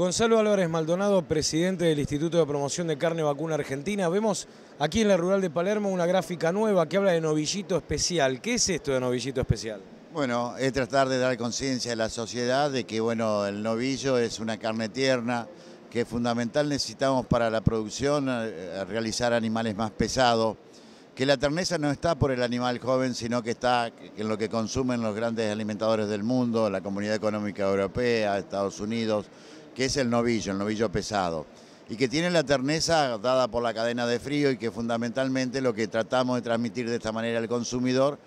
Gonzalo Álvarez Maldonado, presidente del Instituto de Promoción de Carne Vacuna Argentina. Vemos aquí en la Rural de Palermo una gráfica nueva que habla de novillito especial. ¿Qué es esto de novillito especial? Bueno, es tratar de dar conciencia a la sociedad de que bueno, el novillo es una carne tierna, que fundamental necesitamos para la producción eh, realizar animales más pesados, que la terneza no está por el animal joven, sino que está en lo que consumen los grandes alimentadores del mundo, la Comunidad Económica Europea, Estados Unidos, que es el novillo, el novillo pesado, y que tiene la terneza dada por la cadena de frío y que fundamentalmente lo que tratamos de transmitir de esta manera al consumidor,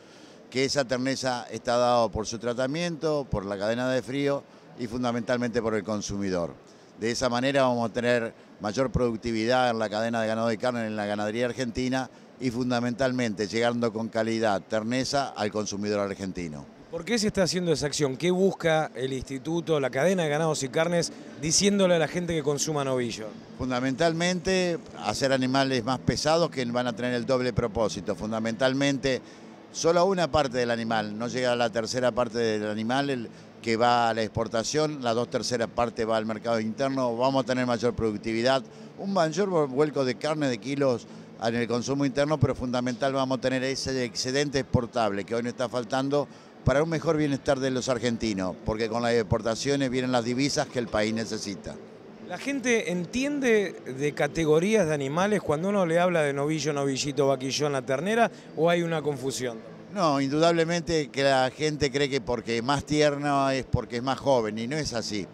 que esa terneza está dada por su tratamiento, por la cadena de frío y fundamentalmente por el consumidor. De esa manera vamos a tener mayor productividad en la cadena de ganado de carne en la ganadería argentina y fundamentalmente llegando con calidad, terneza al consumidor argentino. ¿Por qué se está haciendo esa acción? ¿Qué busca el instituto, la cadena de ganados y carnes, diciéndole a la gente que consuma novillo? Fundamentalmente, hacer animales más pesados que van a tener el doble propósito. Fundamentalmente, solo una parte del animal, no llega a la tercera parte del animal, que va a la exportación, la dos terceras partes va al mercado interno, vamos a tener mayor productividad, un mayor vuelco de carne de kilos en el consumo interno, pero fundamental vamos a tener ese excedente exportable que hoy nos está faltando para un mejor bienestar de los argentinos, porque con las deportaciones vienen las divisas que el país necesita. La gente entiende de categorías de animales cuando uno le habla de novillo, novillito, vaquillón, la ternera, o hay una confusión. No, indudablemente que la gente cree que porque es más tierno es porque es más joven y no es así.